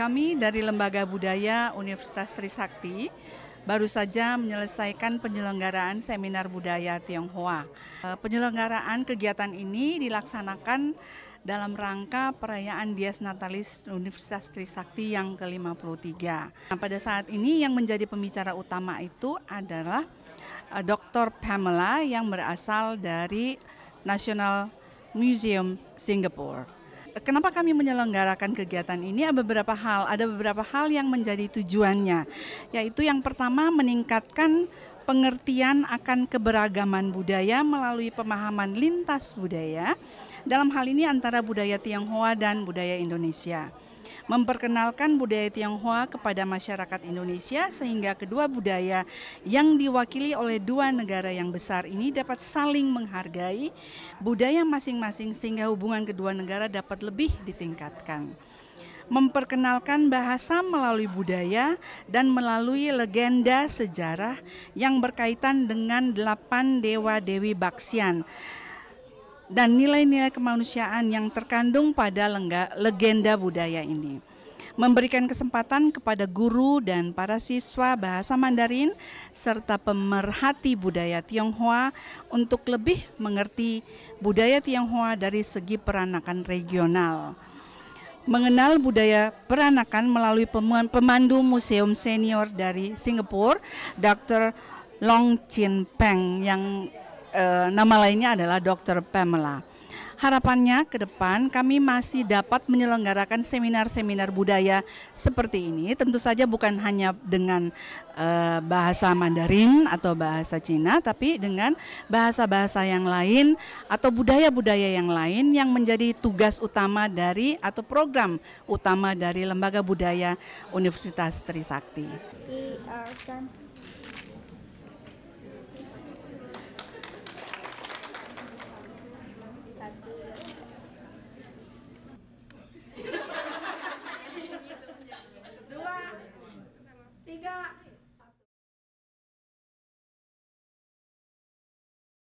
Kami dari Lembaga Budaya Universitas Trisakti baru saja menyelesaikan penyelenggaraan seminar budaya Tionghoa. Eh, penyelenggaraan kegiatan ini dilaksanakan dalam rangka perayaan Dies Natalis Universitas Trisakti yang ke-53. Nah, pada saat ini yang menjadi pembicara utama itu adalah eh, Dr. Pamela yang berasal dari National Museum Singapore kenapa kami menyelenggarakan kegiatan ini ada beberapa hal, ada beberapa hal yang menjadi tujuannya, yaitu yang pertama meningkatkan pengertian akan keberagaman budaya melalui pemahaman lintas budaya, dalam hal ini antara budaya Tionghoa dan budaya Indonesia. Memperkenalkan budaya Tionghoa kepada masyarakat Indonesia sehingga kedua budaya yang diwakili oleh dua negara yang besar ini dapat saling menghargai budaya masing-masing sehingga hubungan kedua negara dapat lebih ditingkatkan memperkenalkan bahasa melalui budaya dan melalui legenda sejarah yang berkaitan dengan delapan dewa-dewi Baksian dan nilai-nilai kemanusiaan yang terkandung pada legenda budaya ini. Memberikan kesempatan kepada guru dan para siswa bahasa Mandarin serta pemerhati budaya Tionghoa untuk lebih mengerti budaya Tionghoa dari segi peranakan regional mengenal budaya peranakan melalui pemandu museum senior dari Singapura, Dr. Long Chin Peng yang uh, nama lainnya adalah Dr. Pamela. Harapannya ke depan kami masih dapat menyelenggarakan seminar-seminar budaya seperti ini. Tentu saja bukan hanya dengan uh, bahasa Mandarin atau bahasa Cina, tapi dengan bahasa-bahasa yang lain atau budaya-budaya yang lain yang menjadi tugas utama dari atau program utama dari Lembaga Budaya Universitas Trisakti. Eh, kan that.